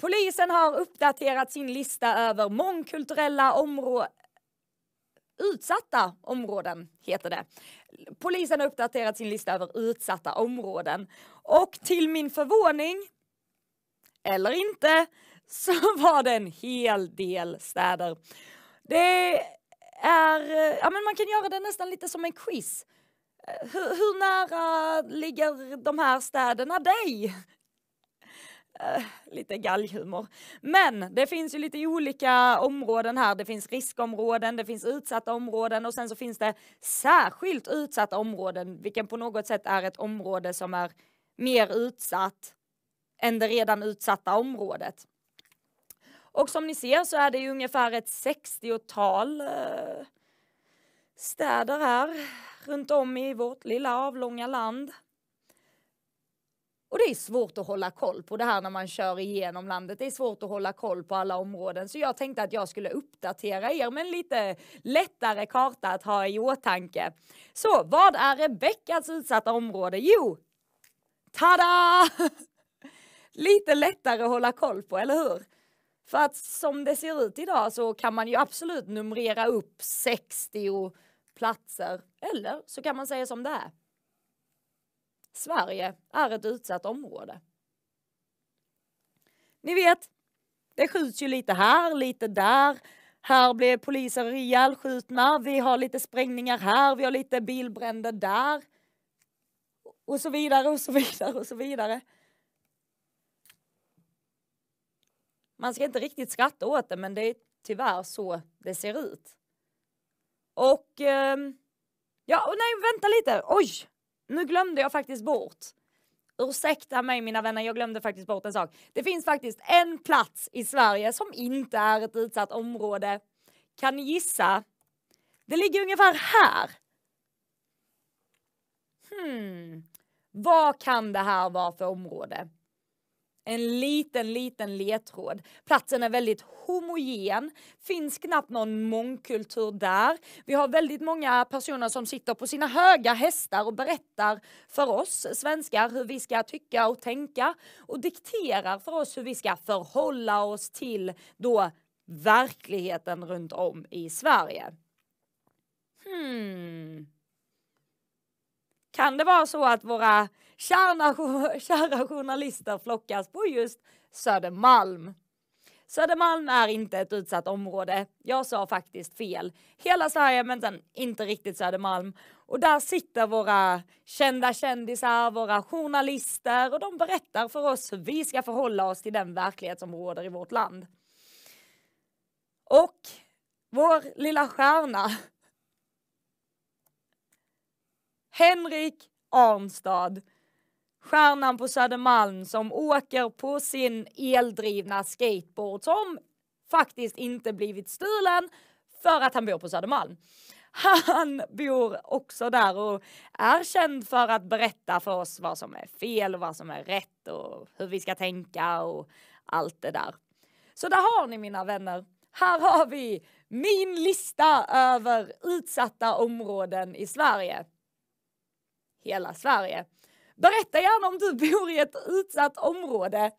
Polisen har uppdaterat sin lista över mångkulturella områden Utsatta områden heter det. Polisen har uppdaterat sin lista över utsatta områden. Och till min förvåning, eller inte, så var det en hel del städer. Det är, ja men man kan göra det nästan lite som en quiz. Eh, hur, hur nära ligger de här städerna dig? Eh, lite galghumor. Men det finns ju lite olika områden här. Det finns riskområden, det finns utsatta områden och sen så finns det särskilt utsatta områden, vilket på något sätt är ett område som är mer utsatt än det redan utsatta området. Och som ni ser så är det ju ungefär ett 60-tal eh, städer här runt om i vårt lilla avlånga land och det är svårt att hålla koll på det här när man kör igenom landet. Det är svårt att hålla koll på alla områden. Så jag tänkte att jag skulle uppdatera er med en lite lättare karta att ha i åtanke. Så vad är Rebeckas utsatta område? Jo, tada! lite lättare att hålla koll på, eller hur? För att som det ser ut idag så kan man ju absolut numrera upp 60 platser. Eller så kan man säga som det är. Sverige är ett utsatt område. Ni vet, det skjuts ju lite här, lite där. Här blir poliser ihjälskjutna. Vi har lite sprängningar här, vi har lite bilbränder där. Och så vidare och så vidare och så vidare. Man ska inte riktigt skratta åt det, men det är tyvärr så det ser ut. Och... Ehm, ja, och nej, vänta lite. Oj! nu glömde jag faktiskt bort. Ursäkta mig mina vänner, jag glömde faktiskt bort en sak. Det finns faktiskt en plats i Sverige som inte är ett utsatt område. Kan ni gissa? Det ligger ungefär här. Hmm, vad kan det här vara för område? en liten, liten ledtråd. Platsen är väldigt homogen, finns knappt någon mångkultur där. Vi har väldigt många personer som sitter på sina höga hästar och berättar för oss svenskar hur vi ska tycka och tänka och dikterar för oss hur vi ska förhålla oss till då verkligheten runt om i Sverige. Hmm kan det vara så att våra kärna, kära journalister flockas på just Södermalm? Södermalm är inte ett utsatt område. Jag sa faktiskt fel. Hela Sverige, men sen inte riktigt Södermalm. Och där sitter våra kända kändisar, våra journalister och de berättar för oss hur vi ska förhålla oss till den verklighet som råder i vårt land. Och vår lilla stjärna Henrik Arnstad, stjärnan på Södermalm som åker på sin eldrivna skateboard som faktiskt inte blivit stulen för att han bor på Södermalm. Han bor också där och är känd för att berätta för oss vad som är fel och vad som är rätt och hur vi ska tänka och allt det där. Så där har ni mina vänner. Här har vi min lista över utsatta områden i Sverige hela Sverige. Berätta gärna om du bor i ett utsatt område.